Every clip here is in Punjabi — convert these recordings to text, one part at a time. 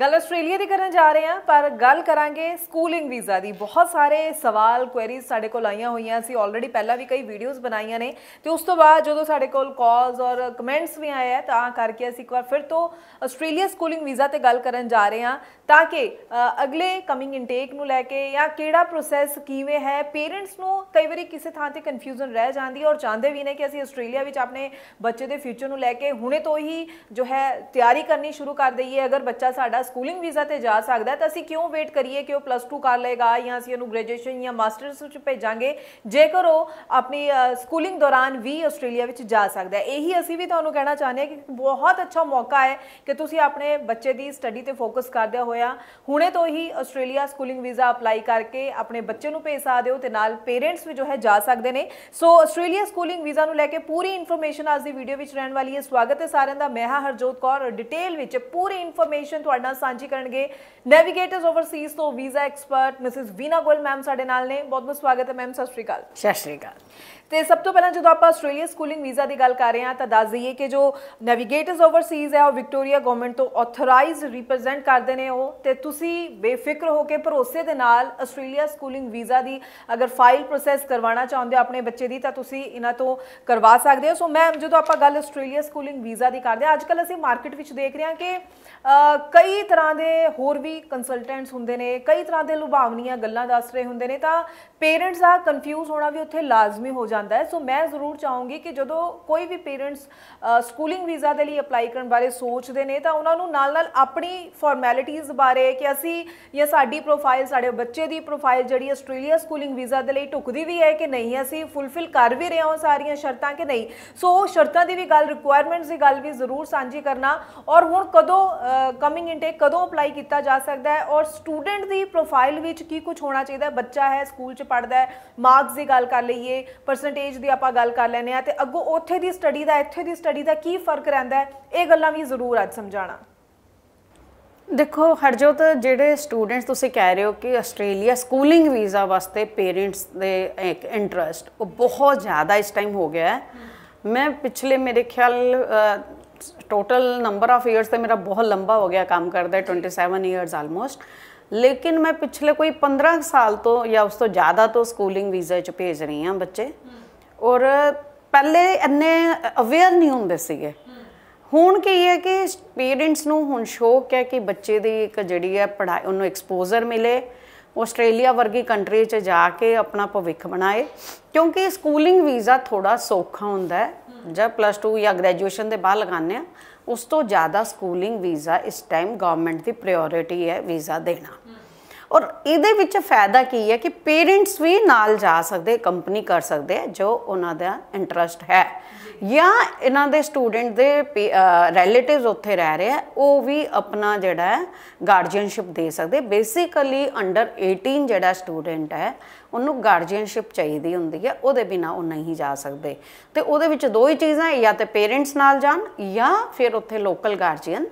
ਗੱਲ ਆਸਟ੍ਰੇਲੀਆ ਦੀ ਕਰਨ ਜਾ ਰਹੇ ਹਾਂ ਪਰ ਗੱਲ ਕਰਾਂਗੇ ਸਕੂਲਿੰਗ ਵੀਜ਼ਾ ਦੀ ਬਹੁਤ ਸਾਰੇ ਸਵਾਲ ਕੁਐਰੀਜ਼ ਸਾਡੇ ਕੋਲ ਆਈਆਂ ਹੋਈਆਂ ਸੀ ਆਲਰੇਡੀ ਪਹਿਲਾਂ ਵੀ ਕਈ ਵੀਡੀਓਜ਼ ਬਣਾਈਆਂ ਨੇ ਤੇ ਉਸ ਤੋਂ ਬਾਅਦ ਜਦੋਂ ਸਾਡੇ ਕੋਲ ਕਾਲਸ ਔਰ ਕਮੈਂਟਸ ਵੀ ਆਏ ਆ ਤਾਂ ਕਰਕੇ ਅਸੀਂ ਇੱਕ ਵਾਰ ਫਿਰ ਤੋਂ ਆਸਟ੍ਰੇਲੀਆ ਸਕੂਲਿੰਗ ਵੀਜ਼ਾ ਤੇ ਗੱਲ ਕਰਨ ਜਾ ਰਹੇ ਹਾਂ ਤਾਂ ਕਿ ਅਗਲੇ ਕਮਿੰਗ ਇਨਟੇਕ ਨੂੰ ਲੈ ਕੇ ਜਾਂ ਕਿਹੜਾ ਪ੍ਰੋਸੈਸ ਕਿਵੇਂ ਹੈ ਪੇਰੈਂਟਸ ਨੂੰ ਕਈ ਵਾਰੀ ਕਿਸੇ ਥਾਂ ਤੇ ਕਨਫਿਊਜ਼ਨ ਰਹਿ ਜਾਂਦੀ ਔਰ ਚਾਹੁੰਦੇ ਵੀ ਨੇ ਕਿ ਅਸੀਂ ਆਸਟ੍ਰੇਲੀਆ ਵਿੱਚ ਆਪਣੇ ਬੱਚੇ ਦੇ ਫਿਊਚਰ ਨੂੰ ਲੈ ਕੇ ਹੁਣੇ ਤੋਂ ਹੀ ਜੋ ਹੈ ਤਿਆਰੀ ਕਰਨੀ ਸ਼ੁਰੂ ਕਰ ਦਈਏ ਅਗਰ ਬੱਚਾ ਸਾਡਾ ਸਕੂਲਿੰਗ ਵੀਜ਼ਾ ਤੇ ਜਾ ਸਕਦਾ ਤਾਂ ਅਸੀਂ ਕਿਉਂ ਵੇਟ ਕਰੀਏ ਕਿ ਉਹ ਪਲੱਸ 2 ਕਰ ਲਏਗਾ ਜਾਂ ਅਸੀਂ ਉਹਨੂੰ ਗ੍ਰੈਜੂਏਸ਼ਨ ਜਾਂ ਮਾਸਟਰਸ ਵਿੱਚ ਭੇਜਾਂਗੇ ਜੇਕਰ ਉਹ ਆਪਣੀ ਸਕੂਲਿੰਗ ਦੌਰਾਨ ਵੀ ਆਸਟ੍ਰੇਲੀਆ ਵਿੱਚ ਜਾ ਸਕਦਾ ਹੈ ਇਹੀ ਅਸੀਂ ਵੀ ਤੁਹਾਨੂੰ ਕਹਿਣਾ ਚਾਹੁੰਦੇ ਹਾਂ ਕਿ ਬਹੁਤ ਅੱਛਾ ਮੌਕਾ ਹੈ ਕਿ ਤੁਸੀਂ ਆਪਣੇ ਬੱਚੇ ਦੀ ਸਟੱਡੀ ਤੇ ਫੋਕਸ ਕਰਦੇ ਹੋਇਆ ਹੁਣੇ ਤੋਂ ਹੀ ਆਸਟ੍ਰੇਲੀਆ ਸਕੂਲਿੰਗ ਵੀਜ਼ਾ ਅਪਲਾਈ ਕਰਕੇ ਆਪਣੇ ਬੱਚੇ ਨੂੰ ਭੇਜ ਸਕਦੇ ਹੋ ਤੇ ਨਾਲ ਪੇਰੈਂਟਸ ਵੀ ਜੋ ਹੈ ਜਾ ਸਕਦੇ ਨੇ ਸੋ ਆਸਟ੍ਰੇਲੀਆ ਸਕੂਲਿੰਗ ਵੀਜ਼ਾ ਨੂੰ ਲੈ ਕੇ ਪੂਰੀ ਇਨਫੋਰਮੇਸ਼ਨ ਅੱਜ ਦੀ ਵੀਡੀਓ ਵਿੱਚ ਰਹਿਣ ਵਾਲੀ ਹੈ ਸਵਾਗਤ ਹੈ ਸਾਰਿਆਂ ਦਾ ਮੈਂ ਹਾਂ ਹਰਜੋਤ ਕੌਰ ਡਿਟੇਲ ਵਿੱਚ ਪੂਰੀ ਇਨਫੋਰਮੇਸ਼ਨ ਤੁਹਾਡਾ ਸਾਂਝੀ ਕਰਨਗੇ ਨੈਵੀਗੇਟਰਸ ਓਵਰਸੀਜ਼ ਤੋਂ visa expert Mrs Veena Goel ma'am ਸਾਡੇ ਨਾਲ ਨੇ ਬਹੁਤ ਬਹੁਤ ਸਵਾਗਤ ਹੈ ਮੈਮ ਸਤਿ ਸ਼੍ਰੀ ਅਕਾਲ ਸਤਿ ਸ਼੍ਰੀ ਅਕਾਲ ਤੇ ਸਭ ਤੋਂ ਪਹਿਲਾਂ ਜਦੋਂ ਆਪਾਂ ਆਸਟ੍ਰੇਲੀਆ ਸਕੂਲਿੰਗ ਵੀਜ਼ਾ ਦੀ ਗੱਲ ਕਰ ਰਹੇ ਹਾਂ ਤਾਂ ਦੱਸ ਦਈਏ ਕਿ ਜੋ ਨੈਵੀਗੇਟਰਸ ਓਵਰਸੀਜ਼ ਹੈ ਉਹ ਵਿਕਟੋਰੀਆ ਗਵਰਨਮੈਂਟ ਤੋਂ ਆਥੋਰਾਈਜ਼ਡ ਰਿਪਰੈਜ਼ੈਂਟ ਕਰਦੇ ਨੇ ਉਹ ਤੇ ਤੁਸੀਂ ਬੇਫਿਕਰ ਹੋ ਕੇ ਭਰੋਸੇ ਦੇ ਨਾਲ ਆਸਟ੍ਰੇਲੀਆ ਸਕੂਲਿੰਗ ਵੀਜ਼ਾ ਦੀ ਅਗਰ ਫਾਈਲ ਪ੍ਰੋਸੈਸ ਕਰਵਾਉਣਾ ਚਾਹੁੰਦੇ ਹੋ ਆਪਣੇ ਬੱਚੇ ਦੀ ਤਾਂ ਤੁਸੀਂ ਇਹਨਾਂ ਤੋਂ ਕਰਵਾ ਸਕਦੇ ਹੋ ਸੋ ਮੈਮ ਜਦੋਂ ਆਪਾਂ ਗੱਲ ਆਸਟ੍ਰੇਲੀਆ ਸਕੂਲਿੰਗ ਵੀਜ਼ਾ ਦੀ ਕਰਦੇ ਹਾਂ ਅੱਜ ਕੱਲ ਅਸੀਂ ਮਾਰਕੀਟ ਵਿੱਚ ਦੇਖ ਰਹੇ ਹਾਂ ਕਿ ਕਈ ਤਰ੍ਹਾਂ ਦੇ ਹੋਰ ਵੀ ਕੰਸਲਟੈਂਟਸ ਹੁੰਦੇ ਨੇ ਕਈ ਤਰ੍ਹਾਂ ਦੇ ਲੁਭਾਵਨੀਆਂ ਗੱਲਾਂ ਦੱਸ ਰਹੇ ਹੁੰਦੇ ਨੇ ਤਾਂ ਪੇਰੈਂਟਸ ਦਾ ਕਨਫਿਊਜ਼ ਹੋਣਾ ਵੀ ਉੱਥੇ ਲਾਜ਼ਮੀ ਹੋ ਜਾਂਦਾ ਹੈ ਸੋ ਮੈਂ ਜ਼ਰੂਰ ਚਾਹੂੰਗੀ ਕਿ ਜਦੋਂ ਕੋਈ ਵੀ ਪੇਰੈਂਟਸ ਸਕੂਲਿੰਗ ਵੀਜ਼ਾ ਦੇ ਲਈ ਅਪਲਾਈ ਕਰਨ ਬਾਰੇ ਸੋਚਦੇ ਨੇ ਤਾਂ ਉਹਨਾਂ ਨੂੰ ਨਾਲ-ਨਾਲ ਆਪਣੀ ਫਾਰਮੈਲਿਟੀਆਂ ਬਾਰੇ ਕਿ ਅਸੀਂ ਜਾਂ ਸਾਡੀ ਪ੍ਰੋਫਾਈਲ ਸਾਡੇ ਬੱਚੇ ਦੀ ਪ੍ਰੋਫਾਈਲ ਜਿਹੜੀ ਆਸਟ੍ਰੇਲੀਆ ਸਕੂਲਿੰਗ ਵੀਜ਼ਾ ਦੇ ਲਈ ਟੁਕਦੀ ਵੀ ਹੈ ਕਿ ਨਹੀਂ ਅਸੀਂ ਫੁੱਲਫਿਲ ਕਰ ਵੀ ਰਹੇ ਹਾਂ ਸਾਰੀਆਂ ਸ਼ਰਤਾਂ ਕਿ ਨਹੀਂ ਸੋ ਸ਼ਰਤਾਂ ਦੀ ਵੀ ਗੱਲ ਰਿਕੁਆਇਰਮੈਂਟਸ ਦੀ ਗੱਲ ਵੀ ਜ਼ਰੂਰ ਸਾਂਝੀ ਕਰਨਾ ਔਰ ਹੁਣ ਕਦੋਂ ਕਮਿੰਗ ਇਨਟੇਕ ਕਦੋਂ ਅਪਲਾਈ ਕੀਤਾ ਜਾ ਸਕਦਾ ਹੈ ਔਰ ਸਟੂਡੈਂਟ ਦੀ ਪ੍ਰੋਫਾਈਲ ਵਿੱਚ ਕੀ ਕੁਝ ਹੋਣਾ ਚਾਹੀਦਾ ਹੈ ਬੱਚਾ ਹੈ ਸਕੂਲ 'ਚ ਪੜਦਾ ਹੈ ਮਾਰਕਸ ਦੀ ਗੱਲ ਕਰ ਲਈਏ ਪਰਸੈਂਟੇਜ ਦੀ ਆਪਾਂ ਗੱਲ ਕਰ ਲੈਨੇ ਆ ਤੇ ਅੱਗੋਂ ਉੱਥੇ ਦੀ ਸਟੱਡੀ ਦਾ ਇੱਥੇ ਦੀ ਸਟੱਡੀ ਦਾ ਕੀ ਫਰਕ ਰਹਿੰਦਾ ਹੈ ਇਹ ਗੱਲਾਂ ਵੀ ਜ਼ਰੂਰ ਅੱਜ ਸਮਝਾਣਾ ਦੇਖੋ ਹਰਜੋਤ ਜਿਹੜੇ ਸਟੂਡੈਂਟਸ ਤੁਸੀਂ ਕਹਿ ਰਹੇ ਹੋ ਕਿ ਆਸਟ੍ਰੇਲੀਆ ਸਕੂਲਿੰਗ ਵੀਜ਼ਾ ਵਾਸਤੇ ਪੇਰੈਂਟਸ ਦੇ ਇੱਕ ਇੰਟਰਸਟ ਉਹ ਬਹੁਤ ਜ਼ਿਆਦਾ ਇਸ ਟਾਈਮ ਹੋ ਗਿਆ ਹੈ ਮੈਂ ਪਿਛਲੇ ਮੇਰੇ ਖਿਆਲ ਟੋਟਲ ਨੰਬਰ ਆਫ ਇਅਰਸ ਤੇ ਮੇਰਾ ਬਹੁਤ ਲੰਬਾ ਹੋ ਗਿਆ ਕੰਮ ਕਰਦਾ 27 ਇਅਰਸ ਆਲਮੋਸਟ ਲੇਕਿਨ ਮੈਂ ਪਿਛਲੇ ਕੋਈ 15 ਸਾਲ ਤੋਂ ਜਾਂ ਉਸ ਤੋਂ ਜ਼ਿਆਦਾ ਤੋਂ ਸਕੂਲਿੰਗ ਵੀਜ਼ਾ 'ਚ ਭੇਜ ਰਹੀ ਹਾਂ ਬੱਚੇ ਔਰ ਪਹਿਲੇ ਇੰਨੇ ਅਵੇਅਰ ਨਹੀਂ ਹੁੰਦੇ ਸੀਗੇ ਹੁਣ ਕੀ ਹੈ ਕਿ ਪੇਰੈਂਟਸ ਨੂੰ ਹੁਣ ਸ਼ੌਕ ਹੈ ਕਿ ਬੱਚੇ ਦੀ ਇੱਕ ਜਿਹੜੀ ਹੈ ਪੜ੍ਹਾਈ ਉਹਨੂੰ ਐਕਸਪੋਜ਼ਰ ਮਿਲੇ ਆਸਟ੍ਰੇਲੀਆ ਵਰਗੀ ਕੰਟਰੀ 'ਚ ਜਾ ਕੇ ਆਪਣਾ ਭਵਿੱਖ ਬਣਾਏ ਕਿਉਂਕਿ ਸਕੂਲਿੰਗ ਵੀਜ਼ਾ ਥੋੜਾ ਸੌਖਾ ਹੁੰਦਾ ਹੈ ਜਾਂ ਪਲੱਸ 2 ਜਾਂ ਗ੍ਰੈਜੂਏਸ਼ਨ ਦੇ ਬਾਅਦ ਲਗਾਉਂਦੇ ਆ ਉਸ ਤੋਂ ਜ਼ਿਆਦਾ ਸਕੂਲਿੰਗ ਵੀਜ਼ਾ ਇਸ ਟਾਈਮ ਗਵਰਨਮੈਂਟ ਦੀ ਪ੍ਰਾਇੋਰਟੀ ਹੈ ਵੀਜ਼ਾ ਦੇਣਾ ਔਰ ਇਹਦੇ ਵਿੱਚ ਫਾਇਦਾ ਕੀ ਹੈ ਕਿ ਪੇਰੈਂਟਸ ਵੀ ਨਾਲ ਜਾ ਸਕਦੇ ਕੰਪਨੀ ਕਰ ਸਕਦੇ ਜੋ ਉਹਨਾਂ ਦਾ ਇੰਟਰਸਟ ਹੈ ਜਾਂ ਇਹਨਾਂ ਦੇ ਸਟੂਡੈਂਟ ਦੇ ਰਿਲੇਟਿਵਸ ਉੱਥੇ ਰਹਿ ਰਹੇ ਆ ਉਹ ਵੀ ਆਪਣਾ ਜਿਹੜਾ ਗਾਰਡੀਅਨਸ਼ਿਪ ਦੇ ਸਕਦੇ ਬੇਸਿਕਲੀ ਅੰਡਰ 18 ਜਿਹੜਾ ਸਟੂਡੈਂਟ ਹੈ ਉਹਨੂੰ ਗਾਰਡੀਅਨਸ਼ਿਪ ਚਾਹੀਦੀ ਹੁੰਦੀ ਹੈ ਉਹਦੇ ਬਿਨਾ ਉਹ ਨਹੀਂ ਜਾ ਸਕਦੇ ਤੇ ਉਹਦੇ ਵਿੱਚ ਦੋ ਹੀ ਚੀਜ਼ਾਂ ਜਾਂ ਤੇ ਪੇਰੈਂਟਸ ਨਾਲ ਜਾਣ ਜਾਂ ਫਿਰ ਉੱਥੇ ਲੋਕਲ ਗਾਰਡੀਅਨ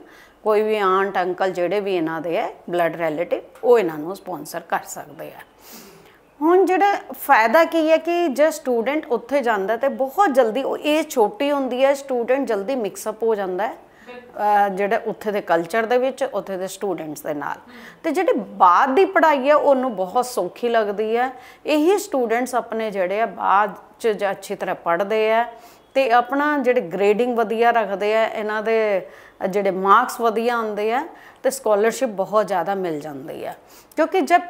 ਕੋਈ ਵੀ ਆਂਟ ਅੰਕਲ ਜਿਹੜੇ ਵੀ ਇਹਨਾਂ ਦੇ ਹੈ ਬਲੱਡ ਰਿਲੇਟਿਵ ਉਹ ਇਹਨਾਂ ਨੂੰ ਸਪான்ਸਰ ਕਰ ਸਕਦੇ ਆ ਹੁਣ ਜਿਹੜਾ ਫਾਇਦਾ ਕੀ ਹੈ ਕਿ ਜੇ ਸਟੂਡੈਂਟ ਉੱਥੇ ਜਾਂਦਾ ਤੇ ਬਹੁਤ ਜਲਦੀ ਉਹ ਇਹ ਛੋਟੀ ਹੁੰਦੀ ਹੈ ਸਟੂਡੈਂਟ ਜਲਦੀ ਮਿਕਸ ਅਪ ਹੋ ਜਾਂਦਾ ਹੈ ਜਿਹੜਾ ਉੱਥੇ ਦੇ ਕਲਚਰ ਦੇ ਵਿੱਚ ਉੱਥੇ ਦੇ ਸਟੂਡੈਂਟਸ ਦੇ ਨਾਲ ਤੇ ਜਿਹੜੇ ਬਾਅਦ ਦੀ ਪੜ੍ਹਾਈ ਹੈ ਉਹਨੂੰ ਬਹੁਤ ਸੌਖੀ ਲੱਗਦੀ ਹੈ ਇਹੀ ਸਟੂਡੈਂਟਸ ਆਪਣੇ ਜਿਹੜੇ ਆ ਬਾਅਦ ਚ ਜੇ ਅੱਛੀ ਤਰ੍ਹਾਂ ਪੜ੍ਹਦੇ ਆ ਤੇ ਆਪਣਾ ਜਿਹੜੇ ਗ੍ਰੇਡਿੰਗ ਵਧੀਆ ਰੱਖਦੇ ਆ ਇਹਨਾਂ ਦੇ ਜਿਹੜੇ ਮਾਰਕਸ ਵਧੀਆ ਆਉਂਦੇ ਆ ਤੇ ਸਕਾਲਰਸ਼ਿਪ ਬਹੁਤ ਜ਼ਿਆਦਾ ਮਿਲ ਜਾਂਦੀ ਹੈ ਕਿਉਂਕਿ ਜਦ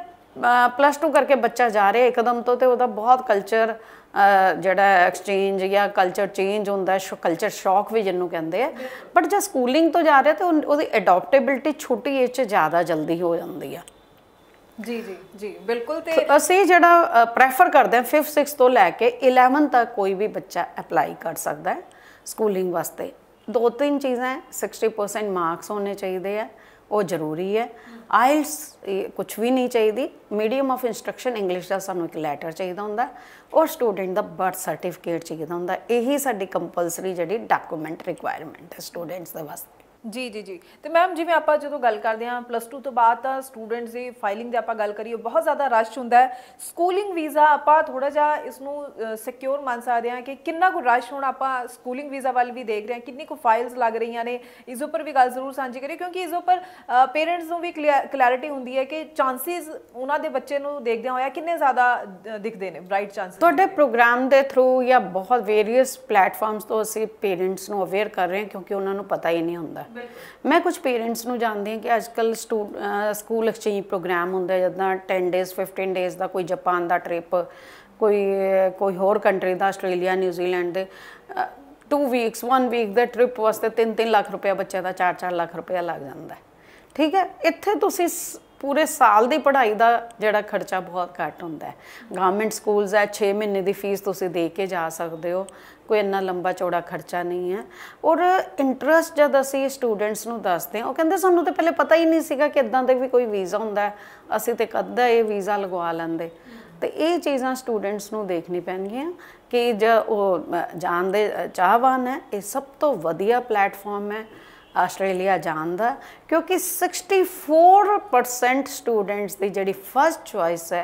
ਪਲੱਸ 2 ਕਰਕੇ ਬੱਚਾ ਜਾ ਰਿਹਾ ਇੱਕਦਮ ਤੋਂ ਤੇ ਉਹਦਾ ਬਹੁਤ ਕਲਚਰ ਜਿਹੜਾ ਐਕਸਚੇਂਜ ਜਾਂ ਕਲਚਰ ਚੇਂਜ ਹੁੰਦਾ ਕਲਚਰ ਸ਼ੌਕ ਵੀ ਜਿੰਨੂੰ ਕਹਿੰਦੇ ਆ ਬਟ ਜੇ ਸਕੂਲਿੰਗ ਤੋਂ ਜਾ ਰਿਹਾ ਤੇ ਉਹਦੀ ਅਡਾਪਟੇਬਿਲਟੀ ਛੋਟੀ ਏਜ 'ਚ ਜ਼ਿਆਦਾ ਜਲਦੀ ਹੋ ਜਾਂਦੀ ਆ ਜੀ ਜੀ ਜੀ ਬਿਲਕੁਲ ਤੇ ਅਸੀਂ ਜਿਹੜਾ ਪ੍ਰੈਫਰ ਕਰਦੇ ਆ 5th 6th ਤੋਂ ਲੈ ਕੇ 11 ਤੱਕ ਕੋਈ ਵੀ ਬੱਚਾ ਅਪਲਾਈ ਕਰ ਸਕਦਾ ਹੈ ਸਕੂਲਿੰਗ ਵਾਸਤੇ ਦੋ ਤਿੰਨ ਚੀਜ਼ਾਂ 60% ਮਾਰਕਸ ਹੋਣੇ ਚਾਹੀਦੇ ਆ ਉਹ ਜ਼ਰੂਰੀ ਹੈ ਆਇਲਸ ਕੁਝ ਵੀ ਨਹੀਂ ਚਾਹੀਦੀ ਮੀਡੀਅਮ ਆਫ ਇਨਸਟਰਕਸ਼ਨ ਇੰਗਲਿਸ਼ ਦਾ ਸਾਨੂੰ ਇੱਕ ਲੈਟਰ ਚਾਹੀਦਾ ਹੁੰਦਾ ਔਰ ਸਟੂਡੈਂਟ ਦਾ ਬਰਥ ਸਰਟੀਫਿਕੇਟ ਚਾਹੀਦਾ ਹੁੰਦਾ ਇਹੀ ਸਾਡੀ ਕੰਪਲਸਰੀ ਜਿਹੜੀ ਡਾਕੂਮੈਂਟ ਰਿਕੁਆਇਰਮੈਂਟ ਹੈ ਸਟੂਡੈਂਟਸ ਦੇ ਵਾਸਤੇ ਜੀ ਜੀ ਜੀ ਤੇ ਮੈਮ ਜਿਵੇਂ ਆਪਾਂ ਜਦੋਂ ਗੱਲ ਕਰਦੇ ਹਾਂ ਪਲੱਸ 2 ਤੋਂ ਬਾਅਦ ਤਾਂ ਸਟੂਡੈਂਟਸ ਦੀ ਫਾਈਲਿੰਗ ਦੀ ਆਪਾਂ ਗੱਲ ਕਰੀਏ ਬਹੁਤ ਜ਼ਿਆਦਾ ਰਸ਼ ਹੁੰਦਾ ਹੈ ਸਕੂਲਿੰਗ ਵੀਜ਼ਾ ਆਪਾਂ ਥੋੜਾ ਜਿਹਾ ਇਸ ਨੂੰ ਸਿਕਿਉਰ ਮੰਨ ਸਕਦੇ ਹਾਂ ਕਿ ਕਿੰਨਾ ਕੁ ਰਸ਼ ਹੁਣ ਆਪਾਂ ਸਕੂਲਿੰਗ ਵੀਜ਼ਾ ਵੱਲ ਵੀ ਦੇਖ ਰਹੇ ਹਾਂ ਕਿੰਨੀ ਕੁ ਫਾਈਲਸ ਲੱਗ ਰਹੀਆਂ ਨੇ ਇਸ ਉੱਪਰ ਵੀ ਗੱਲ ਜ਼ਰੂਰ ਸਾਂਝੀ ਕਰੀਏ ਕਿਉਂਕਿ ਇਸ ਉੱਪਰ ਪੇਰੈਂਟਸ ਨੂੰ ਵੀ ਕਲੈਰਿਟੀ ਹੁੰਦੀ ਹੈ ਕਿ ਚਾਂਸਸ ਉਹਨਾਂ ਦੇ ਬੱਚੇ ਨੂੰ ਦੇਖਦਿਆਂ ਹੋਇਆ ਕਿੰਨੇ ਜ਼ਿਆਦਾ ਦਿਖਦੇ ਨੇ ਬ੍ਰਾਈਟ ਚਾਂਸਸ ਤੁਹਾਡੇ ਪ੍ਰੋਗਰਾਮ ਦੇ ਥਰੂ ਜਾਂ ਬਹੁਤ ਵੇਰੀਅਸ ਪਲੇਟਫਾਰਮਸ ਤੋਂ ਅਸੀਂ ਪੇਰੈਂਟਸ ਨੂੰ ਅਵੇਅਰ ਕਰ ਰਹੇ ਹਾਂ ਕਿਉਂਕਿ ਉਹਨਾਂ ਨੂੰ ਪਤਾ ਹੀ ਨਹੀਂ ਹੁੰਦਾ ਮੈਂ ਕੁਝ ਪੇਰੈਂਟਸ ਨੂੰ ਜਾਣਦੀ ਹਾਂ ਕਿ ਅੱਜ ਕੱਲ ਸਕੂਲ ਐਕਸਚੇਂਜ ਪ੍ਰੋਗਰਾਮ ਹੁੰਦਾ ਜਦੋਂ 10 ਡੇਜ਼ 15 ਡੇਜ਼ ਦਾ ਕੋਈ ਜਾਪਾਨ ਦਾ ਟ੍ਰਿਪ ਕੋਈ ਕੋਈ ਹੋਰ ਕੰਟਰੀ ਦਾ ਆਸਟ੍ਰੇਲੀਆ ਨਿਊਜ਼ੀਲੈਂਡ ਦੇ 2 ਵੀਕਸ 1 ਵੀਕ ਦਾ ਟ੍ਰਿਪ ਵਾਸਤੇ 3-3 ਲੱਖ ਰੁਪਏ ਬੱਚੇ ਦਾ 4-4 ਲੱਖ ਰੁਪਏ ਲੱਗ ਜਾਂਦਾ ਠੀਕ ਹੈ ਇੱਥੇ ਤੁਸੀਂ ਪੂਰੇ ਸਾਲ ਦੀ ਪੜ੍ਹਾਈ ਦਾ ਜਿਹੜਾ ਖਰਚਾ ਬਹੁਤ ਘੱਟ ਹੁੰਦਾ ਹੈ ਗਵਰਨਮੈਂਟ ਸਕੂਲਸ ਹੈ 6 ਮਹੀਨੇ ਦੀ ਫੀਸ ਤੁਸੀਂ ਦੇ ਕੇ ਜਾ ਸਕਦੇ ਹੋ ਕੋਈ ਇੰਨਾ ਲੰਬਾ ਚੌੜਾ ਖਰਚਾ ਨਹੀਂ ਹੈ ਔਰ ਇੰਟਰਸਟ ਜਦ ਅਸੀਂ ਸਟੂਡੈਂਟਸ ਨੂੰ ਦੱਸਦੇ ਹਾਂ ਉਹ ਕਹਿੰਦੇ ਸਾਨੂੰ ਤਾਂ ਪਹਿਲੇ ਪਤਾ ਹੀ ਨਹੀਂ ਸੀਗਾ ਕਿ ਇਦਾਂ ਦੇ ਵੀ ਕੋਈ ਵੀਜ਼ਾ ਹੁੰਦਾ ਅਸੀਂ ਤੇ ਕੱਦਾ ਇਹ ਵੀਜ਼ਾ ਲਗਵਾ ਲੈਂਦੇ ਤੇ ਇਹ ਚੀਜ਼ਾਂ ਸਟੂਡੈਂਟਸ ਨੂੰ ਦੇਖਣੀ ਪੈਣਗੀਆਂ ਕਿ ਜੇ ਉਹ ਜਾਣਦੇ ਚਾਹਵਾਨ ਹੈ ਇਹ ਸਭ ਤੋਂ ਵਧੀਆ ਪਲੇਟਫਾਰਮ ਹੈ ਆਸਟ੍ਰੇਲੀਆ ਜਾਣ ਦਾ ਕਿਉਂਕਿ 64% ਸਟੂਡੈਂਟਸ ਦੀ ਜਿਹੜੀ ਫਰਸਟ ਚੁਆਇਸ ਹੈ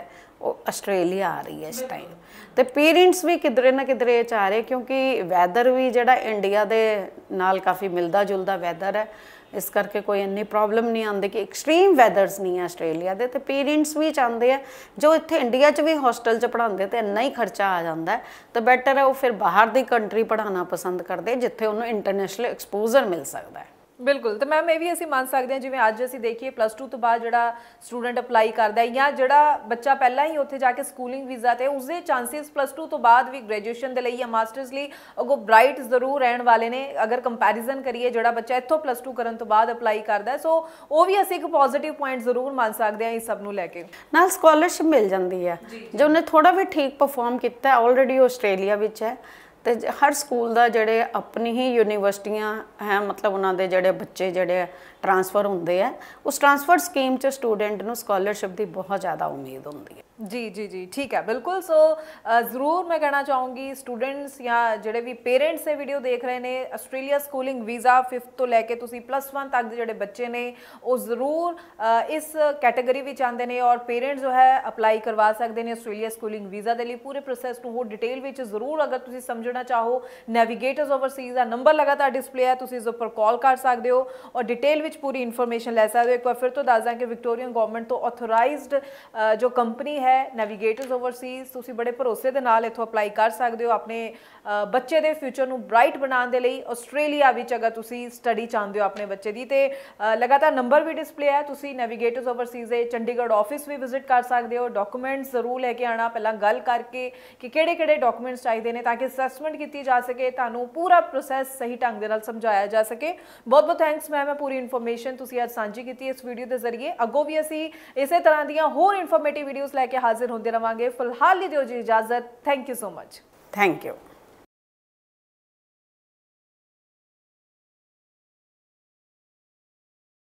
ਉਹ ਆਸਟ੍ਰੇਲੀਆ ਆ ਰਹੀ ਹੈ ਇਸ ਟਾਈਮ ਤੇ ਪੇਰੈਂਟਸ ਵੀ ਕਿਧਰੇ ਨਾ ਕਿਧਰੇ ਚਾਹ ਰਹੇ ਕਿਉਂਕਿ ਵੈਦਰ ਵੀ ਜਿਹੜਾ ਇੰਡੀਆ ਦੇ ਨਾਲ ਕਾਫੀ ਮਿਲਦਾ ਜੁਲਦਾ ਵੈਦਰ ਹੈ ਇਸ ਕਰਕੇ ਕੋਈ ਇੰਨੀ ਪ੍ਰੋਬਲਮ ਨਹੀਂ ਆਉਂਦੀ ਕਿ ਐਕਸਟ੍ਰੀਮ ਵੈਦਰਸ ਨਹੀਂ ਆ ਆਸਟ੍ਰੇਲੀਆ ਦੇ ਤੇ ਪੇਰੈਂਟਸ ਵੀ ਚਾਹੁੰਦੇ ਆ ਜੋ ਇੱਥੇ ਇੰਡੀਆ 'ਚ ਵੀ ਹੋਸਟਲ 'ਚ ਪੜਾਉਂਦੇ ਤੇ ਇੰਨਾ ਹੀ ਖਰਚਾ ਆ ਜਾਂਦਾ ਤਾਂ ਬੈਟਰ ਹੈ ਉਹ ਫਿਰ ਬਾਹਰ ਦੀ ਕੰਟਰੀ ਪੜਾਉਣਾ ਪਸੰਦ ਕਰਦੇ ਜਿੱਥੇ ਉਹਨੂੰ ਇੰਟਰਨੈਸ਼ਨਲ ਐਕਸਪੋਜ਼ਰ ਮਿਲ ਸਕਦਾ ਹੈ ਬਿਲਕੁਲ ਤੇ ਮੈਮ ਇਹ ਵੀ ਅਸੀਂ ਮੰਨ ਸਕਦੇ ਹਾਂ ਜਿਵੇਂ ਅੱਜ ਅਸੀਂ ਦੇਖੀਏ ਪਲੱਸ 2 ਤੋਂ ਬਾਅਦ ਜਿਹੜਾ ਸਟੂਡੈਂਟ ਅਪਲਾਈ ਕਰਦਾ ਹੈ ਜਾਂ ਜਿਹੜਾ ਬੱਚਾ ਪਹਿਲਾਂ ਹੀ ਉੱਥੇ ਜਾ ਕੇ ਸਕੂਲਿੰਗ ਵੀਜ਼ਾ ਤੇ ਉਸਦੇ ਚਾਂਸਸ ਪਲੱਸ 2 ਤੋਂ ਬਾਅਦ ਵੀ ਗ੍ਰੈਜੂਏਸ਼ਨ ਦੇ ਲਈ ਜਾਂ ਮਾਸਟਰਸ ਲਈ ਅਗੋ ਬ੍ਰਾਈਟ ਜ਼ਰੂਰ ਰਹਿਣ ਵਾਲੇ ਨੇ ਅਗਰ ਕੰਪੈਰੀਜ਼ਨ ਕਰੀਏ ਜਿਹੜਾ ਬੱਚਾ ਇੱਥੋਂ ਪਲੱਸ 2 ਕਰਨ ਤੋਂ ਬਾਅਦ ਅਪਲਾਈ ਕਰਦਾ ਸੋ ਉਹ ਵੀ ਅਸੀਂ ਇੱਕ ਪੋਜ਼ਿਟਿਵ ਪੁਆਇੰਟ ਜ਼ਰੂਰ ਮੰਨ ਸਕਦੇ ਹਾਂ ਇਸ ਸਭ ਨੂੰ ਲੈ ਕੇ ਨਾਲ ਸਕਾਲਰਸ਼ਿਪ ਮਿਲ ਜਾਂਦੀ ਹੈ ਜੇ ਉਹਨੇ ਥੋੜਾ ਵੀ ਠੀਕ ਪਰਫਾਰਮ ਕੀਤਾ ਹੈ ਆਲਰੇਡੀ ਆਸਟ੍ਰੇਲੀਆ ਵਿੱਚ ਹੈ ਤੇ ਹਰ ਸਕੂਲ ਦਾ ਜਿਹੜੇ ਆਪਣੀ ਹੀ ਯੂਨੀਵਰਸਿਟੀਆਂ ਹੈ ਮਤਲਬ ਉਹਨਾਂ ਦੇ ਜਿਹੜੇ ਬੱਚੇ ਜਿਹੜੇ ਟ੍ਰਾਂਸਫਰ ਹੁੰਦੇ ਆ ਉਸ ਟ੍ਰਾਂਸਫਰ ਸਕੀਮ 'ਚ ਸਟੂਡੈਂਟ ਨੂੰ ਸਕਾਲਰਸ਼ਿਪ ਦੀ ਬਹੁਤ ਜ਼ਿਆਦਾ ਉਮੀਦ ਹੁੰਦੀ ਹੈ ਜੀ ਜੀ ਜੀ ਠੀਕ ਹੈ ਬਿਲਕੁਲ ਸੋ ਜ਼ਰੂਰ ਮੈਂ ਕਹਿਣਾ ਚਾਹੂੰਗੀ ਸਟੂਡੈਂਟਸ ਜਾਂ ਜਿਹੜੇ ਵੀ ਪੇਰੈਂਟਸ ਇਹ ਵੀਡੀਓ ਦੇਖ ਰਹੇ ਨੇ ਆਸਟ੍ਰੇਲੀਆ ਸਕੂਲਿੰਗ ਵੀਜ਼ਾ 5th ਤੋਂ ਲੈ ਕੇ ਤੁਸੀਂ ਪਲੱਸ 1 ਤੱਕ ਦੇ ਜਿਹੜੇ ਬੱਚੇ ਨੇ ਉਹ ਜ਼ਰੂਰ ਇਸ ਕੈਟਾਗਰੀ ਵਿੱਚ ਆਉਂਦੇ ਨੇ ਔਰ ਪੇਰੈਂਟਸ ਜੋ ਹੈ ਅਪਲਾਈ ਕਰਵਾ ਸਕਦੇ ਨੇ ਆਸਟ੍ਰੇਲੀਆ ਸਕੂਲਿੰਗ ਵੀਜ਼ਾ ਦੇ ਲਈ ਪੂਰੇ ਪ੍ਰੋਸੈਸ ਨੂੰ ਹੋਰ ਡਿਟੇਲ ਵਿੱਚ ਜ਼ਰੂਰ ਅਗਰ ਤੁਸੀਂ ਸਮਝਣਾ ਚਾਹੋ ਨੈਵੀਗੇਟਰਸ ਓਵਰਸੀਜ਼ ਦਾ ਨੰਬਰ ਲਗਾਤਾਰ ਡਿਸਪਲੇ ਹੈ ਤੁਸੀਂ ਇਸ ਉੱਪਰ ਕਾਲ ਕਰ ਸਕਦੇ ਹੋ ਔਰ ਡਿਟੇਲ ਵਿੱਚ ਪੂਰੀ ਇਨਫੋਰਮੇਸ਼ਨ ਲੈ ਸਕਦੇ ਹੋ ਇੱਕ ਵਾਰ ਫਿਰ ਤੋਂ ਦੱਸ ਦਾਂ ਕਿ ਵਿਕਟੋਰੀਅਨ ਗਵਰਨਮੈਂਟ ਤੋਂ ਆਥੋਰਾਈਜ਼ਡ ਜੋ ਕੰਪਨੀ ਹੈ ਹੈ ਨੈਵੀਗੇਟਰਸ ਓਵਰਸੀਜ਼ ਤੁਸੀਂ ਬੜੇ ਭਰੋਸੇ ਦੇ ਨਾਲ ਇਥੋਂ ਅਪਲਾਈ ਕਰ ਸਕਦੇ ਹੋ ਆਪਣੇ ਬੱਚੇ ਦੇ ਫਿਊਚਰ ਨੂੰ ਬ੍ਰਾਈਟ ਬਣਾਉਣ ਦੇ ਲਈ ਆਸਟ੍ਰੇਲੀਆ ਵਿੱਚ ਅਗਰ ਤੁਸੀਂ ਸਟੱਡੀ ਚਾਹੁੰਦੇ ਹੋ ਆਪਣੇ ਬੱਚੇ ਦੀ ਤੇ ਲਗਾਤਾਰ ਨੰਬਰ ਵੀ ਡਿਸਪਲੇ ਹੈ ਤੁਸੀਂ ਨੈਵੀਗੇਟਰਸ ਓਵਰਸੀਜ਼ ਦੇ ਚੰਡੀਗੜ੍ਹ ਆਫਿਸ ਵੀ ਵਿਜ਼ਿਟ ਕਰ ਸਕਦੇ ਹੋ ਡਾਕੂਮੈਂਟਸ ਜ਼ਰੂਰ ਲੈ ਕੇ ਆਣਾ ਪਹਿਲਾਂ ਗੱਲ ਕਰਕੇ ਕਿ ਕਿਹੜੇ-ਕਿਹੜੇ ਡਾਕੂਮੈਂਟਸ ਚਾਹੀਦੇ ਨੇ ਤਾਂ ਕਿ ਅਸੈਸਮੈਂਟ ਕੀਤੀ ਜਾ ਸਕੇ ਤੁਹਾਨੂੰ ਪੂਰਾ ਪ੍ਰੋਸੈਸ ਸਹੀ ਢੰਗ ਦੇ ਨਾਲ ਸਮਝਾਇਆ ਜਾ ਸਕੇ ਬਹੁਤ-ਬਹੁਤ ਥੈਂਕਸ ਮੈਮ ਮੈਂ ਪੂਰੀ ਇਨਫੋਰਮੇਸ਼ਨ ਤੁਸੀਂ ਅੱਜ ਸਾਂਝੀ ਕੀਤੀ ਇਸ ਵੀਡੀਓ ਦੇ ਜ਼ਰੀਏ ਅੱਗੋਂ ਵੀ ਅਸੀਂ ਇਸੇ ਤਰ੍ਹਾਂ ਦੀਆਂ ਹੋਰ ਇਨਫੋਰਮੇਟਿਵ ਵੀਡੀਓਜ਼ ਲੈ ਕੇ ਹਾਜ਼ਰ ਹੁੰਦੇ ਰਵਾਂਗੇ ਫਿਲਹਾਲ ਲਈ ਦਿਓ ਜੀ ਇਜਾਜ਼ਤ thank you so much thank you